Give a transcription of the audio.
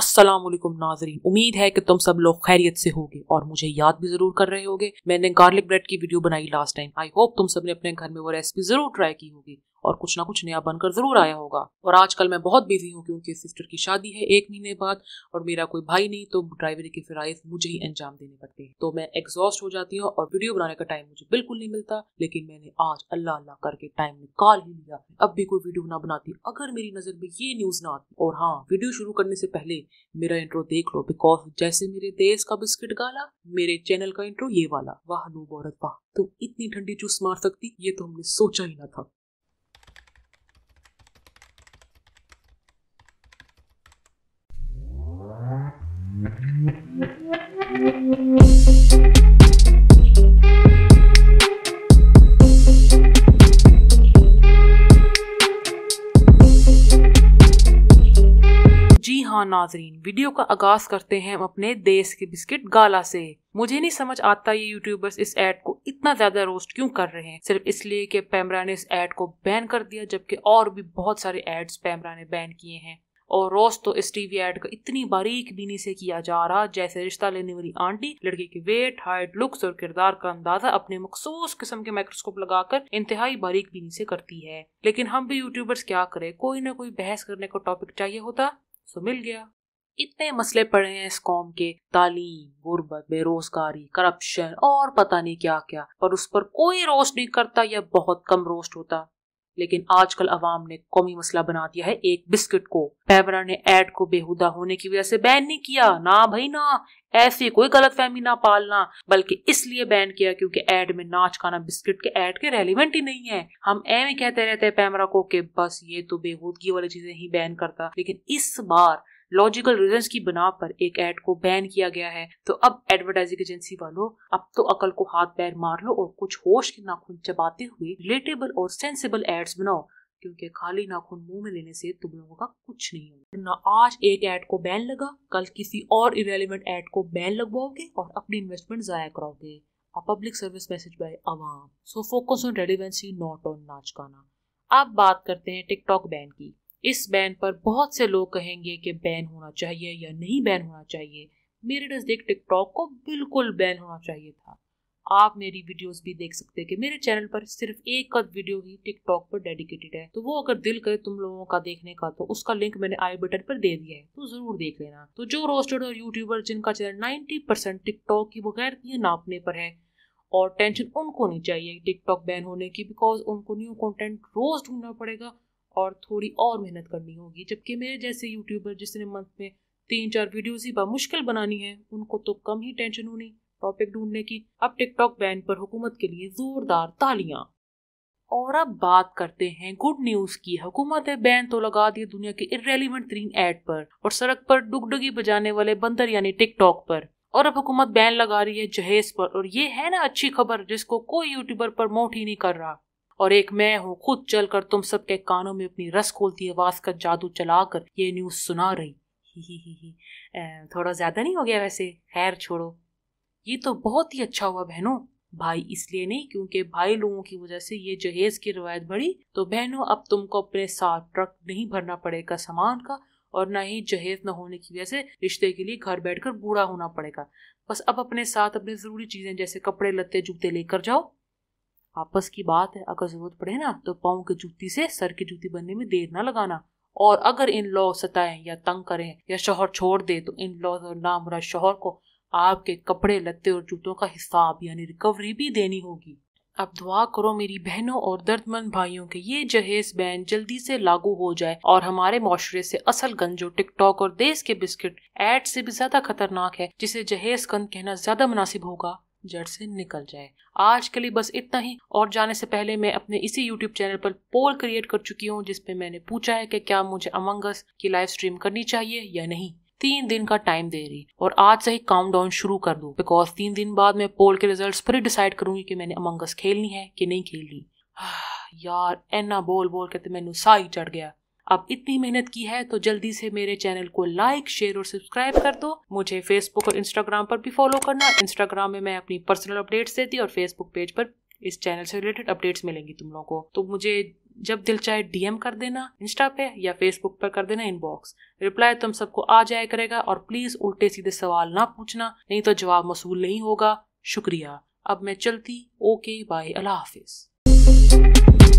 अस्सलाम वालेकुम नाजरीन उम्मीद है कि तुम सब लोग खैरियत से होगे और मुझे याद भी जरूर कर रहे होगे मैंने गार्लिक ब्रेड की वीडियो बनाई लास्ट टाइम आई होप तुम सब ने अपने घर में वो रेसिपी जरूर ट्राई की होगी और कुछ ना कुछ नया बनकर ज़रूर आया होगा और आजकल मैं बहुत बिजी हूँ क्योंकि सिस्टर की शादी है एक महीने बाद और मेरा कोई भाई नहीं तो ड्राइवरी की फिराइज मुझे ही अंजाम देने पड़ते हैं तो मैं एग्जॉस्ट हो जाती हूँ और वीडियो बनाने का टाइम मुझे बिल्कुल नहीं मिलता लेकिन मैंने आज अल्लाह अल्लाह करके टाइम निकाल ही लिया अब भी कोई वीडियो ना बनाती अगर मेरी नज़र में ये न्यूज़ ना आती और हाँ वीडियो शुरू करने से पहले मेरा इंट्रो देख लो बिकॉज जैसे मेरे देश का बिस्किट गाला मेरे चैनल का इंट्रो ये वाला वाह नूब औरत वाह तुम इतनी ठंडी चूस मार सकती ये तो हमने सोचा ही ना था जी हाँ नाजरीन वीडियो का आगाज करते हैं हम अपने देश के बिस्किट गाला से मुझे नहीं समझ आता ये यूट्यूबर्स इस एड को इतना ज्यादा रोस्ट क्यों कर रहे हैं सिर्फ इसलिए कि पैमरा ने इस एड को बैन कर दिया जबकि और भी बहुत सारे एड्स पैमरा ने बैन किए हैं और रोज तो टीवी एड का इतनी बारीक बीनी से किया जा रहा जैसे रिश्ता लेने वाली आंटी लड़के के वेट हाइट लुक्स और किरदार का अंदाजा अपने मखसूस किस्म के माइक्रोस्कोप लगाकर इंतहाई बारीक बीनी से करती है लेकिन हम भी यूट्यूबर्स क्या करें कोई ना कोई बहस करने का टॉपिक चाहिए होता सो मिल गया इतने मसले पड़े हैं इस कॉम के तालीम गुर्बत बेरोजगारी करप्शन और पता नहीं क्या क्या पर उस पर कोई रोस्ट नहीं करता या बहुत कम रोस्ट होता लेकिन आजकल अवाम ने कौमी मसला बना दिया है एक बिस्किट को पैबरा ने एड को बेहुदा होने की वजह से बैन नहीं किया ना भाई ना ऐसी कोई गलत फहमी ना पालना बल्कि इसलिए बैन किया क्योंकि एड में नाच खाना बिस्किट के एड के रेलिवेंट ही नहीं है हम एम कहते रहते हैं पैमरा को कि बस ये तो बेहूदगी वाली चीजें ही बैन करता लेकिन इस बार लॉजिकल रीजन की बना पर एक एड को बैन किया गया है तो अब एडवर्टाइजिंग एजेंसी वालों अब तो अकल को हाथ पैर मार लो और कुछ होश के नाखून चबाते हुए रिलेटेबल और सेंसिबल एड्स बनाओ क्योंकि खाली नाखून मुंह में लेने से तुम लोगों का कुछ नहीं होगा ना आज एक ऐड को बैन लगा कल किसी और इरेलीवेंट ऐड को बैन लगवाओगे और अपनी इन्वेस्टमेंट ज़ाया कराओगे पब्लिक सर्विस मैसेज बाय अवाम so focus on relevancy not on नाच गाना अब बात करते हैं टिकटॉक बैन की इस बैन पर बहुत से लोग कहेंगे कि बैन होना चाहिए या नहीं बैन होना चाहिए मेरे नज़दीक टिकटॉक को बिल्कुल बैन होना चाहिए था आप मेरी वीडियोस भी देख सकते हैं कि मेरे चैनल पर सिर्फ एक का वीडियो ही टिकटॉक पर डेडिकेटेड है तो वो अगर दिल करे तुम लोगों का देखने का तो उसका लिंक मैंने आई बटन पर दे दिया है तो जरूर देख लेना तो जो रोस्टेड और यूट्यूबर जिनका चैनल नाइन्टी परसेंट टिकटॉक की बगैर नापने पर है और टेंशन उनको नहीं चाहिए टिकटॉक बैन होने की बिकॉज उनको न्यू कॉन्टेंट रोज ढूंढना पड़ेगा और थोड़ी और मेहनत करनी होगी जबकि मेरे जैसे यूट्यूबर जिसने मंथ में तीन चार वीडियोस ही मुश्किल बनानी है उनको तो कम ही टेंशन होनी टॉपिक ढूंढने की अब टिकटॉक बैन पर हुकूमत के लिए जोरदार तालियां और अब बात करते हैं गुड न्यूज की हुकूमत ने बैन तो लगा दिया दुनिया के इरेलीवेंट तरीन ऐड पर और सड़क पर डुगडुगी बजाने वाले बंदर यानी टिकटॉक पर और अब हुकूमत बैन लगा रही है जहेज पर और ये है ना अच्छी खबर जिसको कोई यूट्यूबर प्रमोट ही नहीं कर रहा और एक मैं हूँ खुद चल कर तुम सबके कानों में अपनी रस खोलती आवाज का जादू चलाकर ये न्यूज सुना रही ही ही ही ही थोड़ा ज्यादा नहीं हो गया वैसे खैर छोड़ो ये तो बहुत ही अच्छा हुआ बहनों भाई इसलिए नहीं क्योंकि भाई लोगों की वजह से ये जहेज की रवायत बढ़ी तो बहनों अब तुमको अपने साथ ट्रक नहीं भरना पड़ेगा सामान का और ना ही जहेज न होने की वजह से रिश्ते के लिए घर बैठकर बूढ़ा होना पड़ेगा बस अब अपने साथ अपने ज़रूरी चीज़ें जैसे कपड़े लत्ते जूते लेकर जाओ आपस की बात है अगर ज़रूरत पड़े ना तो पाओ की जूती से सर की जूती बनने में देर ना लगाना और अगर इन लॉ सताएं या तंग करें या शोहर छोड़ दे तो इन लॉ और नामुरा शोहर को आपके कपड़े लत्ते और जूतों का हिसाब यानी रिकवरी भी देनी होगी अब दुआ करो मेरी बहनों और दर्दमंद भाइयों के ये जहेज बैन जल्दी से लागू हो जाए और हमारे माशरे से असल गन जो टिकटॉक और देश के बिस्किट एड से भी ज्यादा खतरनाक है जिसे जहेज गंद कहना ज्यादा मुनासिब होगा जड़ से निकल जाए आज के लिए बस इतना ही और जाने से पहले मैं अपने इसी YouTube चैनल पर पोल क्रिएट कर चुकी हूँ जिसपे मैंने पूछा है कि क्या मुझे अमंगस की लाइव स्ट्रीम करनी चाहिए या नहीं तीन दिन का टाइम दे रही और आज से ही काउंट डाउन शुरू कर दूँ बिकॉज तीन दिन बाद मैं पोल के रिजल्ट पर ही डिसाइड करूंगी कि मैंने अमंगस खेलनी है कि नहीं खेलनी यार एना बोल बोल के तो मैंने साई चढ़ गया अब इतनी मेहनत की है तो जल्दी से मेरे चैनल को लाइक शेयर और सब्सक्राइब कर दो मुझे फेसबुक और इंस्टाग्राम पर भी फॉलो करना इंस्टाग्राम में मैं अपनी पर्सनल अपडेट्स देती और फेसबुक पेज पर इस चैनल से रिलेटेड अपडेट्स मिलेंगी तुम लोगों को तो मुझे जब दिल चाहे डीएम कर देना इंस्टा पे या फेसबुक पर कर देना इनबॉक्स रिप्लाई तुम सबको आ जाया करेगा और प्लीज उल्टे सीधे सवाल ना पूछना नहीं तो जवाब मसूल नहीं होगा शुक्रिया अब मैं चलती ओके बाय अल्लाह हाफिज